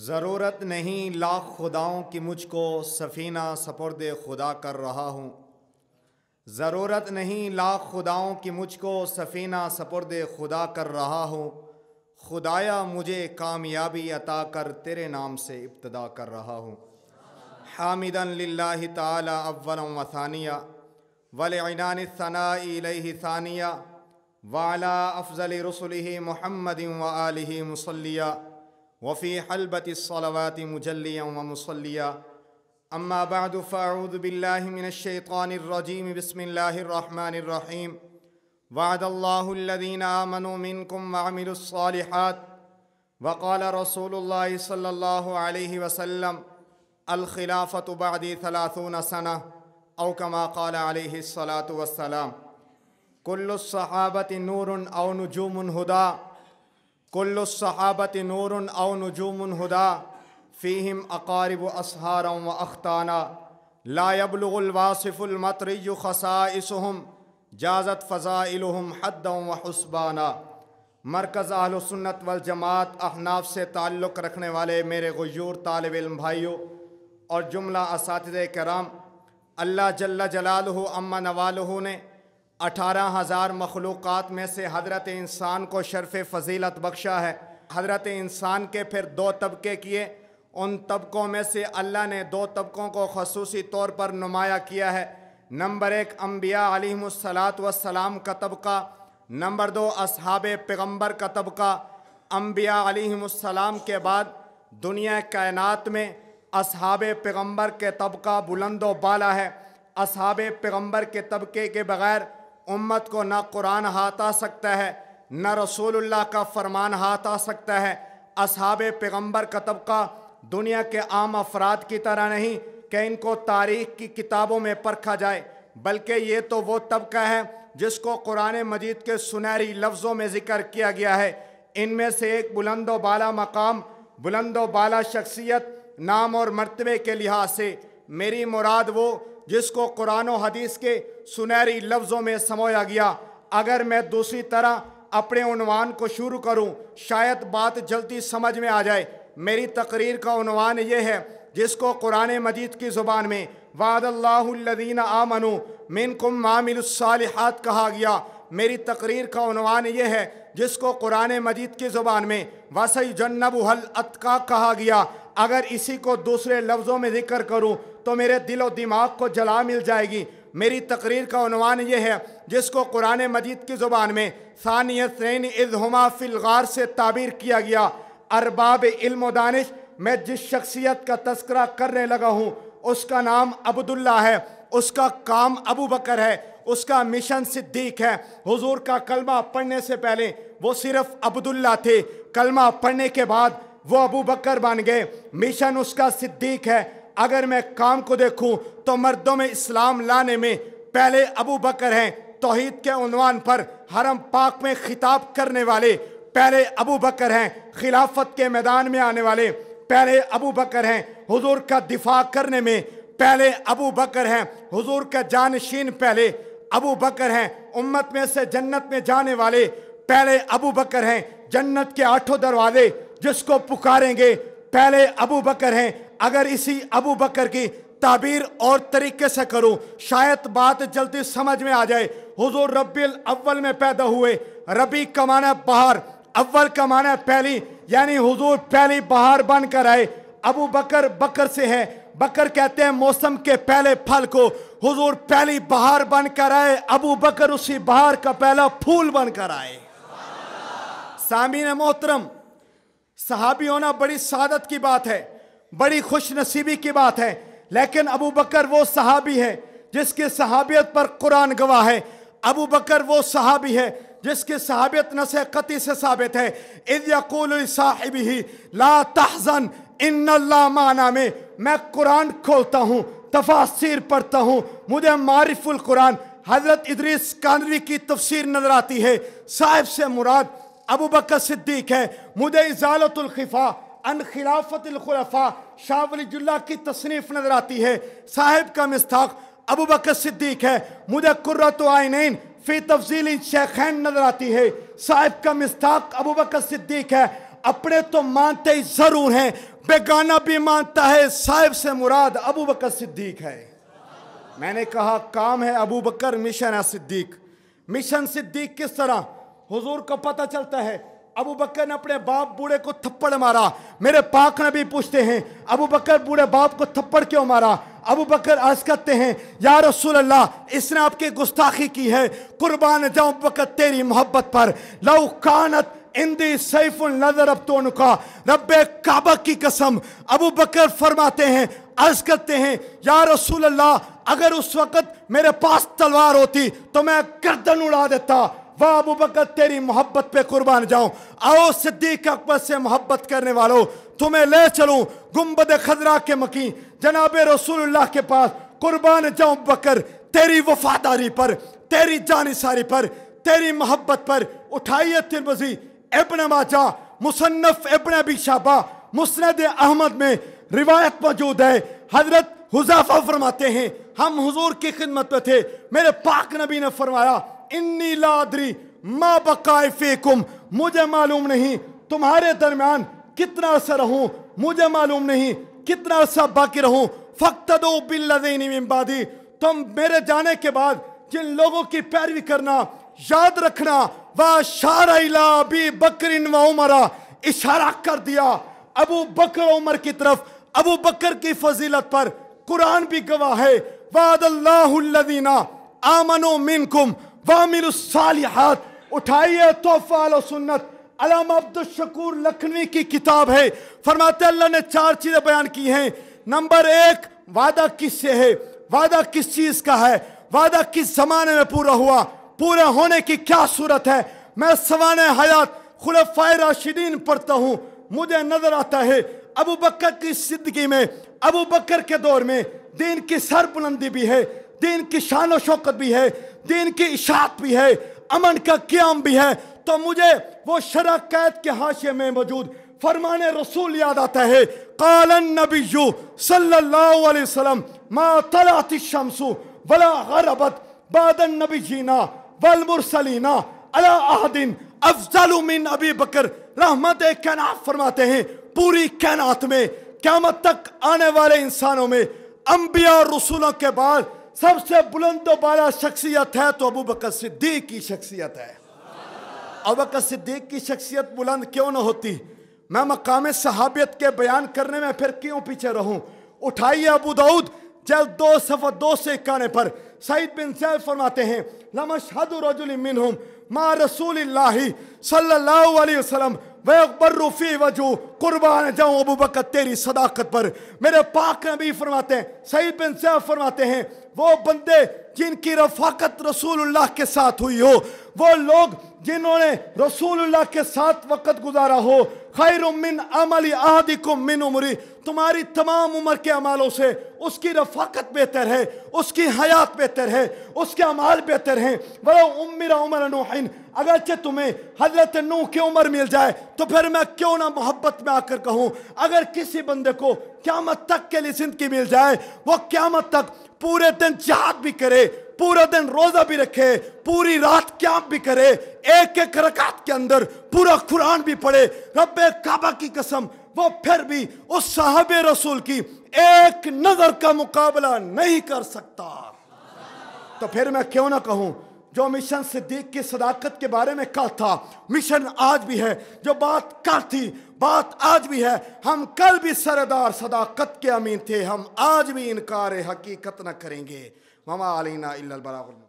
ضرورت نہیں لاکھ خداؤں کی مجھ کو سفینہ سپرد خدا کر رہا ہوں ضرورت نہیں لاکھ خداؤں کی مجھ کو سفینہ سپرد خدا کر رہا ہوں خدایا مجھے کامیابی عطا کر تیرے نام سے ابتدا کر رہا ہوں حامد تعالیٰ اول ثانیہ ول عینان ثنا ثانیہ وعلا افضل رسول محمد و علیہ مسلیہ وفي حلبة الصلوات مجليا ومصليا أما بعد فأعوذ بالله من الشيطان الرجيم بسم الله الرحمن الرحيم وعد الله الذين آمنوا منكم وعملوا الصالحات وقال رسول الله صلى الله عليه وسلم الخلافة بعد ثلاثون سنة أو كما قال عليه الصلاة والسلام كل الصحابة نور أو نجوم هدى کل الصحابت نور او نجوم ہدا فیہم اقارب اصحارا و اختانا لا الواصف المطری خصائصهم جازت فضائلهم حدا و حسبانا مرکز اہل سنت والجماعت احناف سے تعلق رکھنے والے میرے غیور طالب علم بھائیوں اور جملہ اساتذہ کرام اللہ جل جلالہ اما نوالہ نے اٹھارہ ہزار مخلوقات میں سے حضرت انسان کو شرف فضیلت بخشا ہے حضرت انسان کے پھر دو طبقے کیے ان طبقوں میں سے اللہ نے دو طبقوں کو خصوصی طور پر نمایاں کیا ہے نمبر ایک انبیاء علیہم الصلاط والسلام السلام کا طبقہ نمبر دو اصحاب پیغمبر کا طبقہ انبیاء علیہم السلام کے بعد دنیا کائنات میں اصحاب پیغمبر کے طبقہ بلند و بالا ہے اصحاب پیغمبر کے طبقے کے بغیر امت کو نہ قرآن ہاتھ آ سکتا ہے نہ رسول اللہ کا فرمان ہاتھ آ سکتا ہے اصحاب پیغمبر کا طبقہ دنیا کے عام افراد کی طرح نہیں کہ ان کو تاریخ کی کتابوں میں پرکھا جائے بلکہ یہ تو وہ طبقہ ہے جس کو قرآن مجید کے سنہری لفظوں میں ذکر کیا گیا ہے ان میں سے ایک بلند و بالا مقام بلند و بالا شخصیت نام اور مرتبے کے لحاظ سے میری مراد وہ جس کو قرآن و حدیث کے سنہری لفظوں میں سمویا گیا اگر میں دوسری طرح اپنے عنوان کو شروع کروں شاید بات جلدی سمجھ میں آ جائے میری تقریر کا عنوان یہ ہے جس کو قرآن مجید کی زبان میں وعد اللہ الدینہ آمنو منکم معامل الصالحات کہا گیا میری تقریر کا عنوان یہ ہے جس کو قرآن مجید کی زبان میں وسیع جنب کہا گیا اگر اسی کو دوسرے لفظوں میں ذکر کروں تو میرے دل و دماغ کو جلا مل جائے گی میری تقریر کا عنوان یہ ہے جس کو قرآن مجید کی زبان میں ثانیہ اذہما فی الغار سے تعبیر کیا گیا ارباب علم و دانش میں جس شخصیت کا تذکرہ کرنے لگا ہوں اس کا نام عبداللہ ہے اس کا کام ابو بکر ہے اس کا مشن صدیق ہے حضور کا کلمہ پڑھنے سے پہلے وہ صرف عبداللہ تھے کلمہ پڑھنے کے بعد وہ ابو بکر بن گئے مشن اس کا صدیق ہے اگر میں کام کو دیکھوں تو مردوں میں اسلام لانے میں پہلے ابو بکر ہیں توحید کے عنوان پر حرم پاک میں خطاب کرنے والے پہلے ابو بکر ہیں خلافت کے میدان میں آنے والے پہلے ابو بکر ہیں حضور کا دفاع کرنے میں پہلے ابو بکر ہیں حضور کا جانشین پہلے ابو بکر ہیں امت میں سے جنت میں جانے والے پہلے ابو بکر ہیں جنت کے آٹھوں دروازے جس کو پکاریں گے پہلے ابو بکر ہیں اگر اسی ابو بکر کی تعبیر اور طریقے سے کروں شاید بات جلدی سمجھ میں آ جائے حضور ربی الاول میں پیدا ہوئے ربی کمانا بہار اول کمانا پہلی یعنی حضور پہلی بہار بن کر آئے ابو بکر بکر سے ہے بکر کہتے ہیں موسم کے پہلے پھل کو حضور پہلی بہار بن کر آئے ابو بکر اسی بہار کا پہلا پھول بن کر آئے سامین محترم صحابی ہونا بڑی سعادت کی بات ہے بڑی خوش نصیبی کی بات ہے لیکن ابو بکر وہ صحابی ہے جس کی صحابیت پر قرآن گواہ ہے ابو بکر وہ صحابی ہے جس کی صحابیت نسے قطعی سے ثابت ہے اِنَّ ہی لا تحظن میں قرآن کھولتا ہوں تفاصیر پڑھتا ہوں مجھے معرف القرآن حضرت ادریس کانوی کی تفسیر نظر آتی ہے صاحب سے مراد ابو بکر صدیق ہے مجھے ازالت الخفا انخلافت القرف شاہ ولی کی تصنیف نظر آتی ہے صاحب کا مستاق ابو بکر صدیق ہے فی تفضیل شیخین نظر آتی ہے ہے صاحب کا مستاق ابو بکر صدیق اپنے تو مانتے ہی ضرور ہیں بے گانا بھی مانتا ہے صاحب سے مراد ابو بکر صدیق ہے میں نے کہا کام ہے ابو بکر مشن ہے صدیق مشن صدیق کس طرح حضور کا پتہ چلتا ہے ابو بکر نے اپنے باپ بوڑھے کو تھپڑ مارا میرے پاک نبی پوچھتے ہیں ابو بکر بوڑھے باپ کو تھپڑ کیوں مارا ابو بکر عرض کرتے ہیں یا رسول اللہ اس نے آپ کی گستاخی کی ہے قربان جاؤں بکر تیری محبت پر لو کانت اندی سیف النظر اب تو نکا رب کعبہ کی قسم ابو بکر فرماتے ہیں عرض کرتے ہیں یا رسول اللہ اگر اس وقت میرے پاس تلوار ہوتی تو میں کردن اڑا دیتا واہ تیری محبت پہ قربان جاؤں آؤ صدیق اکبر سے محبت کرنے والوں تمہیں لے چلوں گمبد خضرا کے مکین جناب رسول اللہ کے پاس قربان جاؤں بکر تیری وفاداری پر تیری جانساری ساری پر تیری محبت پر اٹھائیے ترمزی ابن مصنف ابن ابی شابہ مسند احمد میں روایت موجود ہے حضرت حضافہ فرماتے ہیں ہم حضور کی خدمت میں تھے میرے پاک نبی نے فرمایا انی لادری ما بقائے فیکم مجھے معلوم نہیں تمہارے درمیان کتنا سا رہوں مجھے معلوم نہیں کتنا سا باقی رہوں فقط دو باللذین من بعدی تم میرے جانے کے بعد جن لوگوں کی پیروی کرنا یاد رکھنا وَاشَارَ إِلَىٰ بِي بَكْرٍ وَعُمَرَ اشارہ کر دیا ابو بکر عمر کی طرف ابو بکر کی فضیلت پر قرآن بھی گواہ ہے وَعَدَ اللَّهُ الَّذِينَ آمَنُوا مِنْكُمْ وامل الصالحات اٹھائیے تحفہ علیہ سنت علامہ الشکور لکھنوی کی کتاب ہے فرماتے اللہ نے چار چیزیں بیان کی ہیں نمبر ایک وعدہ کس سے ہے وعدہ کس چیز کا ہے وعدہ کس زمانے میں پورا ہوا پورا ہونے کی کیا صورت ہے میں سوان حیات خل راشدین پڑھتا ہوں مجھے نظر آتا ہے ابو بکر کی زندگی میں ابو بکر کے دور میں دین کی سر بلندی بھی ہے دین کی شان و شوقت بھی ہے دین کی اشاعت بھی ہے امن کا قیام بھی ہے تو مجھے وہ شرع قید کے حاشے میں موجود فرمان رسول یاد آتا ہے قال النبی صلی اللہ علیہ وسلم ما طلعت الشمس ولا غربت بعد النبی جینا والمرسلین علا احدن افضل من ابی بکر رحمت کیناف فرماتے ہیں پوری کائنات میں قیامت تک آنے والے انسانوں میں انبیاء اور رسولوں کے بعد سب سے بلند و بالا شخصیت ہے تو ابو بکر صدیق کی شخصیت ہے ابو بکر صدیق کی شخصیت بلند کیوں نہ ہوتی میں مقام صحابیت کے بیان کرنے میں پھر کیوں پیچھے رہوں اٹھائیے ابو دعود جلد دو صفحہ دو سے اکانے پر سعید بن فرماتے ہیں لَمَشْحَدُ رَجُلِ مِّنْهُمْ ما رسول اللہ صلی اللہ علیہ وسلم میں اکبر رفی وجو قربان جاؤں ابو تیری صداقت پر میرے پاک نبی فرماتے ہیں سعید بن سیف فرماتے ہیں وہ بندے جن کی رفاقت رسول اللہ کے ساتھ ہوئی ہو وہ لوگ جنہوں نے رسول اللہ کے ساتھ وقت گزارا ہو خیر من عملی آہدکم من عمری تمہاری تمام عمر کے عمالوں سے اس کی رفاقت بہتر ہے اس کی حیات بہتر ہے اس کے عمال بہتر ہیں وَلَوْ اُمِّرَ عُمَرَ نُوحِن اگرچہ تمہیں حضرت نو کے عمر مل جائے تو پھر میں کیوں نہ محبت میں آ کر کہوں اگر کسی بندے کو قیامت تک کے لیے زندگی مل جائے وہ قیامت تک پورے دن جہاد بھی کرے پورا دن روزہ بھی رکھے پوری رات قیام بھی کرے ایک ایک رکعت کے اندر پورا قرآن بھی پڑھے رب کعبہ کی قسم وہ پھر بھی اس صاحب رسول کی ایک نظر کا مقابلہ نہیں کر سکتا تو پھر میں کیوں نہ کہوں جو مشن صدیق کی صداقت کے بارے میں کل تھا مشن آج بھی ہے جو بات کل تھی بات آج بھی ہے ہم کل بھی سردار صداقت کے امین تھے ہم آج بھی انکار حقیقت نہ کریں گے مما علینا اللہ البراغ